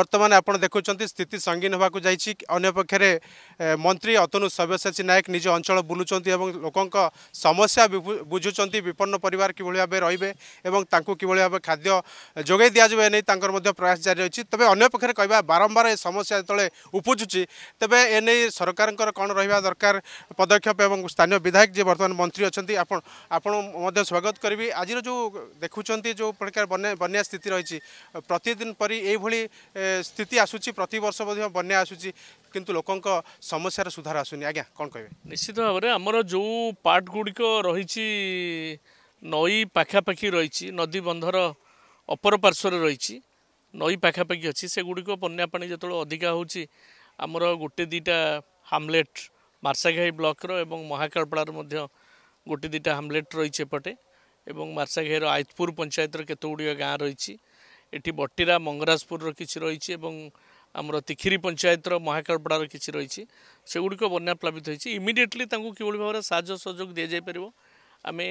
ବର୍ତ୍ତମାନ ଆପଣ ଦେଖୁଛନ୍ତି ସ୍ଥିତି ସଙ୍ଗୀନ ହେବାକୁ ଯାଇଛି ଅନ୍ୟପକ୍ଷରେ ମନ୍ତ୍ରୀ ଅତନୁ ସବ୍ୟସାଚୀ ନାୟକ ନିଜ ଅଞ୍ଚଳ ବୁଲୁଛନ୍ତି ଏବଂ ଲୋକଙ୍କ ସମସ୍ୟା ବୁଝୁଛନ୍ତି ବିପନ୍ନ ପରିବାର କିଭଳି ଭାବେ ରହିବେ ଏବଂ ତାଙ୍କୁ କିଭଳି ଭାବେ ଖାଦ୍ୟ ଯୋଗାଇ ଦିଆଯିବ ଏ ନେଇ ତାଙ୍କର ମଧ୍ୟ ପ୍ରୟାସ ଜାରି ରହିଛି ତେବେ ଅନ୍ୟପକ୍ଷରେ କହିବା ବାରମ୍ବାର ଏ ସମସ୍ୟା ଯେତେବେଳେ ଉପୁଜୁଛି ତେବେ ଏ ନେଇ ସରକାରଙ୍କର କ'ଣ ରହିବା ଦରକାର ପଦକ୍ଷେପ ଏବଂ ସ୍ଥାନୀୟ ବିଧାୟକ ଯିଏ ବର୍ତ୍ତମାନ ମନ୍ତ୍ରୀ ଅଛନ୍ତି ଆପଣ ଆପଣ ମଧ୍ୟ ସ୍ୱାଗତ କରିବି ଆଜିର ଯେଉଁ ଦେଖୁଛନ୍ତି ଯେଉଁ ପ୍ରକାର ବନ୍ୟା ସ୍ଥିତି ରହିଛି ପ୍ରତିଦିନ ପରି ଏଇଭଳି ସ୍ଥିତି ଆସୁଛି ପ୍ରତିବର୍ଷ ମଧ୍ୟ ବନ୍ୟା ଆସୁଛି କିନ୍ତୁ ଲୋକଙ୍କ ସମସ୍ୟାର ସୁଧାର ଆସୁନି ଆଜ୍ଞା କ'ଣ କହିବେ ନିଶ୍ଚିତ ଭାବରେ ଆମର ଯେଉଁ ପାର୍ଟ ଗୁଡ଼ିକ ରହିଛି ନଈ ପାଖାପାଖି ରହିଛି ନଦୀ ବନ୍ଧର ଅପର ପାର୍ଶ୍ୱରେ ରହିଛି ନଈ ପାଖାପାଖି ଅଛି ସେଗୁଡ଼ିକ ବନ୍ୟା ପାଣି ଯେତେବେଳେ ଅଧିକା ହେଉଛି ଆମର ଗୋଟେ ଦୁଇଟା ହାମଲେଟ୍ ମାର୍ଶାଘାଇ ବ୍ଲକର ଏବଂ ମହାକାଳପଡ଼ାର ମଧ୍ୟ ଗୋଟେ ଦୁଇଟା ହାମଲେଟ୍ ରହିଛି ଏପଟେ ଏବଂ ମାର୍ଶାଘାଇର ଆଇତପୁର ପଞ୍ଚାୟତର କେତେ ଗୁଡ଼ିକ ଗାଁ ରହିଛି এটি বটিরা মঙ্গরাজপুরর কিছু রয়েছে এবং আমার তিখিরি পঞ্চায়েতর মহাকালপড়ার কিছু রয়েছে সেগুড়ি বন্যা প্লাবিত হয়েছে ইমিডিয়েটলি তাঁকু কিভাবে ভাবে সাহায্য সহযোগ দিয়ে যাইপার আমি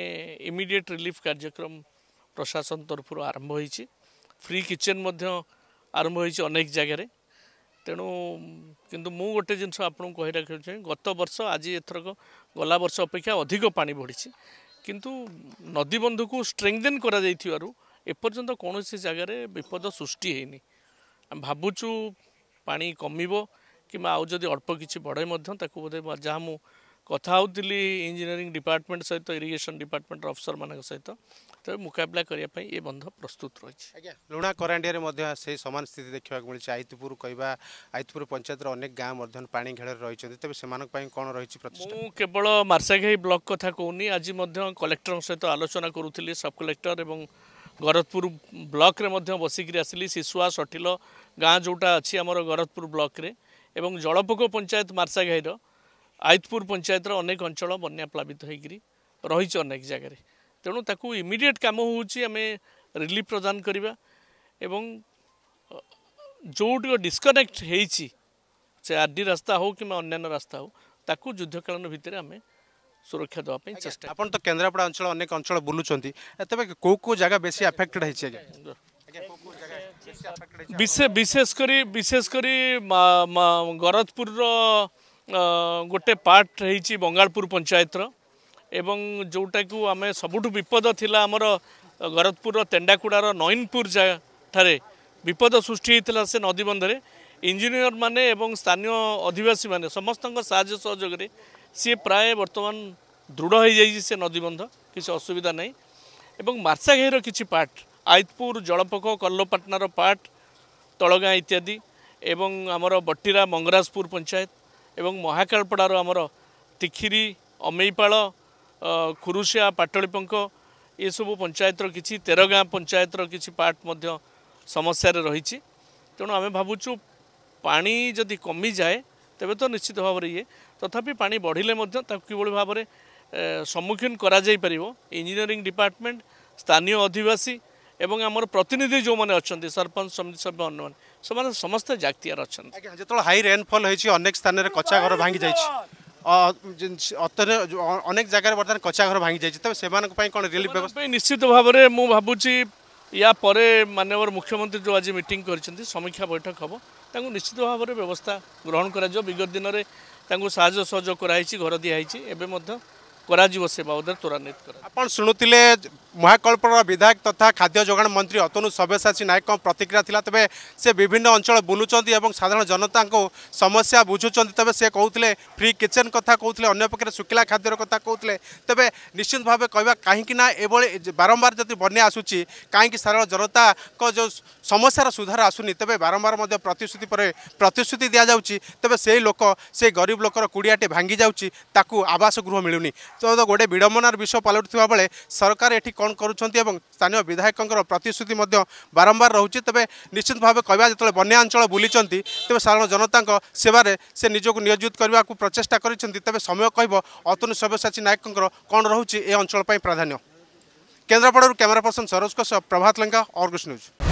ইমিডিয়েট রিলিফ কার্যক্রম প্রশাসন তরফর আরম্ভ হয়েছে ফ্রি কিচেন মধ্য আরম্ভ হয়েছে অনেক জায়গায় তেমন কিন্তু মু গোটে জিনিস আপনার কহি রাখি গত বর্ষ আজ এথরক গলা বর্ষ অপেক্ষা অধিক পাড়ি বড়ছে কিন্তু নদীবন্ধকু স্ট্রেংদেন করা যাই ଏପର୍ଯ୍ୟନ୍ତ କୌଣସି ଜାଗାରେ ବିପଦ ସୃଷ୍ଟି ହେଇନି ଆମେ ଭାବୁଛୁ ପାଣି କମିବ କିମ୍ବା ଆଉ ଯଦି ଅଳ୍ପ କିଛି ବଢ଼େ ମଧ୍ୟ ତାକୁ ବୋଧେ ଯାହା ମୁଁ କଥା ହେଉଥିଲି ଇଞ୍ଜିନିୟରିଂ ଡିପାର୍ଟମେଣ୍ଟ ସହିତ ଇରିଗେସନ୍ ଡିପାର୍ଟମେଣ୍ଟର ଅଫିସରମାନଙ୍କ ସହିତ ତେବେ ମୁକାବିଲା କରିବା ପାଇଁ ଏ ବନ୍ଧ ପ୍ରସ୍ତୁତ ରହିଛି ଆଜ୍ଞା ଲୁଣା କରାଣ୍ଡିଆରେ ମଧ୍ୟ ସେହି ସମାନ ସ୍ଥିତି ଦେଖିବାକୁ ମିଳିଛି ଆଇତପୁର କହିବା ଆଇତପୁର ପଞ୍ଚାୟତର ଅନେକ ଗାଁ ମଧ୍ୟ ପାଣି ଘେଳରେ ରହିଛନ୍ତି ତେବେ ସେମାନଙ୍କ ପାଇଁ କ'ଣ ରହିଛି ପ୍ରତିଷ୍ଠା ମୁଁ କେବଳ ମାର୍ଶାଘାଇ ବ୍ଲକ୍ କଥା କହୁନି ଆଜି ମଧ୍ୟ କଲେକ୍ଟରଙ୍କ ସହିତ ଆଲୋଚନା କରୁଥିଲି ସବ୍ କଲେକ୍ଟର ଏବଂ ଗରଦପୁର ବ୍ଲକରେ ମଧ୍ୟ ବସିକରି ଆସିଲି ଶିଶୁଆ ସଠିଲ ଗାଁ ଯେଉଁଟା ଅଛି ଆମର ଗରଦପୁର ବ୍ଲକରେ ଏବଂ ଜଳପୋକ ପଞ୍ଚାୟତ ମାର୍ଶାଘାଇର ଆଇତପୁର ପଞ୍ଚାୟତର ଅନେକ ଅଞ୍ଚଳ ବନ୍ୟା ପ୍ଲାବିତ ହୋଇକରି ରହିଛି ଅନେକ ଜାଗାରେ ତେଣୁ ତାକୁ ଇମିଡ଼ିଏଟ୍ କାମ ହେଉଛି ଆମେ ରିଲିଫ୍ ପ୍ରଦାନ କରିବା ଏବଂ ଯେଉଁଗୁଡ଼ିକ ଡିସକନେକ୍ଟ ହେଇଛି ସେ ଆର୍ ଡି ରାସ୍ତା ହେଉ କିମ୍ବା ଅନ୍ୟାନ୍ୟ ରାସ୍ତା ହେଉ ତାକୁ ଯୁଦ୍ଧକାଳୀନ ଭିତରେ ଆମେ ସୁରକ୍ଷା ଦେବା ପାଇଁ ଚେଷ୍ଟା ଆପଣ ତ କେନ୍ଦ୍ରାପଡ଼ା ଅଞ୍ଚଳ ଅନେକ ଅଞ୍ଚଳ ବୁଲୁଛନ୍ତି ତେବେ କେଉଁ କେଉଁ ଜାଗା ବେଶୀ ଆଫେକ୍ଟେଡ଼ ହେଇଛି ଆଜ୍ଞା ବିଶେଷ କରି ବିଶେଷ କରି ଗରଦପୁରର ଗୋଟେ ପାର୍ଟ ହେଇଛି ବଙ୍ଗାଳପୁର ପଞ୍ଚାୟତର ଏବଂ ଯେଉଁଟାକୁ ଆମେ ସବୁଠୁ ବିପଦ ଥିଲା ଆମର ଗରଦପୁରର ତେଣ୍ଡାକୁଡ଼ାର ନଇନପୁର ଠାରେ ବିପଦ ସୃଷ୍ଟି ହେଇଥିଲା ସେ ନଦୀବନ୍ଧରେ ଇଞ୍ଜିନିୟର ମାନେ ଏବଂ ସ୍ଥାନୀୟ ଅଧିବାସୀମାନେ ସମସ୍ତଙ୍କ ସାହାଯ୍ୟ ସହଯୋଗରେ ସିଏ ପ୍ରାୟ ବର୍ତ୍ତମାନ ଦୃଢ଼ ହୋଇଯାଇଛି ସେ ନଦୀବନ୍ଧ କିଛି ଅସୁବିଧା ନାହିଁ ଏବଂ ମାର୍ଶାଘାଇର କିଛି ପାର୍ଟ ଆଇତପୁର ଜଳପଖ କଲ୍ଲପାଟନାର ପାର୍ଟ ତଳଗାଁ ଇତ୍ୟାଦି ଏବଂ ଆମର ବଟିରା ମଙ୍ଗରାଜପୁର ପଞ୍ଚାୟତ ଏବଂ ମହାକାଳପଡ଼ାରୁ ଆମର ତିଖିରି ଅମେଇପାଳ ଖୁରୁସିଆ ପାଟଳିପଙ୍କ ଏସବୁ ପଞ୍ଚାୟତର କିଛି ତେରଗାଁ ପଞ୍ଚାୟତର କିଛି ପାର୍ଟ ମଧ୍ୟ ସମସ୍ୟାରେ ରହିଛି ତେଣୁ ଆମେ ଭାବୁଛୁ ପାଣି ଯଦି କମିଯାଏ ତେବେ ତ ନିଶ୍ଚିତ ଭାବରେ ଇଏ তথাপি পানি বଢ଼িলে কিভাবে ভাবে সম্মুখীন করা যাই କରାଯାଇପାରିବ ইঞ্জিনিয়ারিং ডিপার্টমেন্ট স্থানীয় অধিবাসী এবং আমার প্রতিনিধি যে অনেক সরপঞ্চ সমিতি সভ্য অন্যমানে সে সমস্ত জাগতিয়ার অনেক যেত হাই রেনফল হয়েছে অনেক স্থানের কচা ঘর ভাঙ্গি যাই অনেক জায়গায় বর্তমানে কচা ঘর ভাঙ্গি যাই তবে কোণ রিলিফ ব্যবস্থা নিশ্চিত ভাবে মু ভাবুছি ইয়া পরে মাননীয় মুখ্যমন্ত্রী যে আজ মিটিং করেছেন সমীক্ষা বৈঠক হব তা নিশ্চিত ভাবে ব্যবস্থা গ্রহণ করা বিগত দিনের ତାଙ୍କୁ ସାହାଯ୍ୟ ସହଯୋଗ କରାହେଇଛି ଘର ଦିଆହେଇଛି ଏବେ ମଧ୍ୟ त्वा आन् शु महाकल्प्पन र विधायक तथा खाद्य जोगाण मन्त्री अतनु सब्यसाची नायकको प्रतिक्रिया तपाईँ से विभिन्न अञ्चल बुलुन्छ साधारण जनताको समस्या बुझुन्छ तपाईँ से फ्री किचेन कथा कन्य पक्ष शुख्ला खाद्यर कथा कि तपाईँ निश्चित भावे कहाँ काहीँक नै एभए बारम्बार जति बन्या आसु कहीँक साधारण जनताको जो समस्यार सुधार आसुनि तपाईँ बारम्बारुति प्रतिश्रुति दिउँछ तपाईँ सही लोक से गरीब लोकर कु भाँगि त आवास गृह मिलुन ବାସ୍ତବ ଗୋଟିଏ ବିଡ଼ମ୍ବନାର ବିଷ ପାଲଟୁଥିବା ବେଳେ ସରକାର ଏଠି କ'ଣ କରୁଛନ୍ତି ଏବଂ ସ୍ଥାନୀୟ ବିଧାୟକଙ୍କର ପ୍ରତିଶ୍ରୁତି ମଧ୍ୟ ବାରମ୍ବାର ରହୁଛି ତେବେ ନିଶ୍ଚିତ ଭାବେ କହିବା ଯେତେବେଳେ ବନ୍ୟା ଅଞ୍ଚଳ ବୁଲିଛନ୍ତି ତେବେ ସାଧାରଣ ଜନତାଙ୍କ ସେବାରେ ସେ ନିଜକୁ ନିୟୋଜିତ କରିବାକୁ ପ୍ରଚେଷ୍ଟା କରିଛନ୍ତି ତେବେ ସମୟ କହିବ ଅତନୁ ସବ୍ୟସାଚୀ ନାୟକଙ୍କର କ'ଣ ରହୁଛି ଏ ଅଞ୍ଚଳ ପାଇଁ ପ୍ରାଧାନ୍ୟ କେନ୍ଦ୍ରାପଡ଼ାରୁ କ୍ୟାମେରା ପର୍ସନ୍ ସରୋଜଙ୍କ ସହ ପ୍ରଭାତ ଲେଙ୍କା ଅର୍ଗସ୍ ନ୍ୟୁଜ୍